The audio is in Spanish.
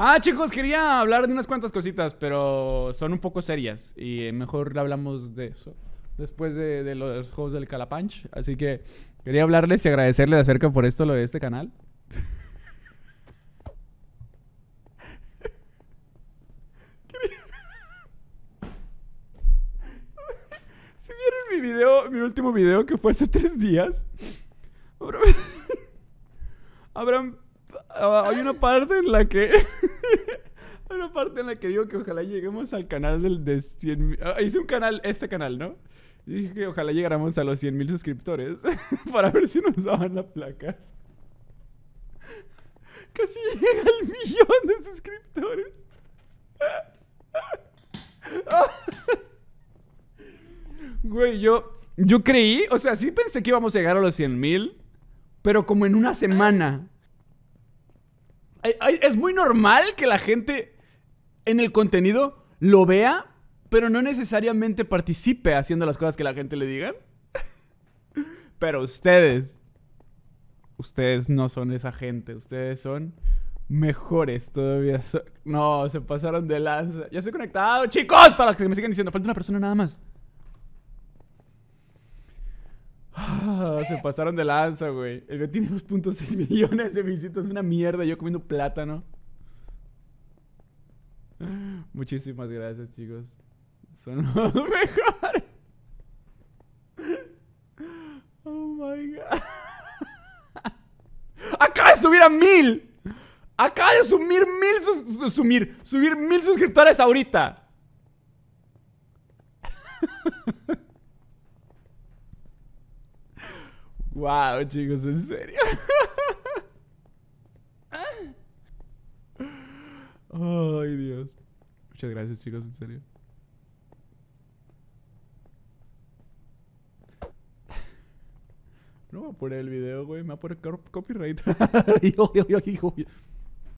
Ah, chicos, quería hablar de unas cuantas cositas, pero son un poco serias. Y mejor hablamos de eso después de, los juegos del Calapanch. Así que quería hablarles y agradecerles acerca por esto, lo de este canal. Si vieron mi video, mi último video que fue hace tres días, habrá habrán ah, hay una parte en la que. parte en la que digo que ojalá lleguemos al canal del de 100 ah, hice un canal, este canal, ¿no? dije que ojalá llegáramos a los 100 mil suscriptores para ver si nos daban la placa. Casi llega al millón de suscriptores. Güey, yo, yo creí, o sea, sí pensé que íbamos a llegar a los 100 mil, pero como en una semana. es muy normal que la gente en el contenido lo vea, pero no necesariamente participe haciendo las cosas que la gente le diga. pero ustedes, ustedes no son esa gente, ustedes son mejores todavía. no, se pasaron de lanza. Ya estoy conectado, chicos, para que me sigan diciendo. Falta una persona nada más. Ah, se pasaron de lanza, güey. El video tiene 2.6 millones de visitas, una mierda. Yo comiendo plátano. Muchísimas gracias, chicos. Son los mejores. Oh my god. Acaba de subir a mil. Acaba de subir mil. subir mil suscriptores ahorita. wow, chicos, en serio. Ay, Dios. Muchas gracias, chicos, en serio. No me voy a poner el video, güey. Me va a poner copyright.